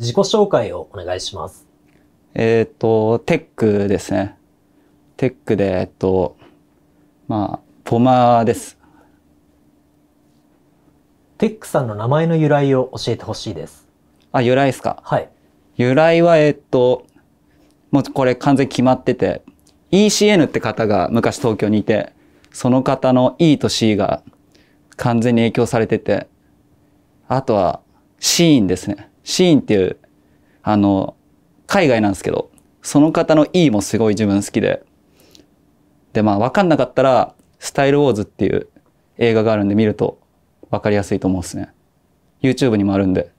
自己紹介をお願いします。えっ、ー、と、テックですね。テックで、えっと、まあ、ポマです。テックさんの名前の由来を教えてほしいです。あ、由来ですか。はい。由来は、えっと、もうこれ完全決まってて、ECN って方が昔東京にいて、その方の E と C が完全に影響されてて、あとはシーンですね。シーンっていう、あの、海外なんですけど、その方の E もすごい自分好きで。で、まあ、わかんなかったら、スタイルウォーズっていう映画があるんで見るとわかりやすいと思うんですね。YouTube にもあるんで。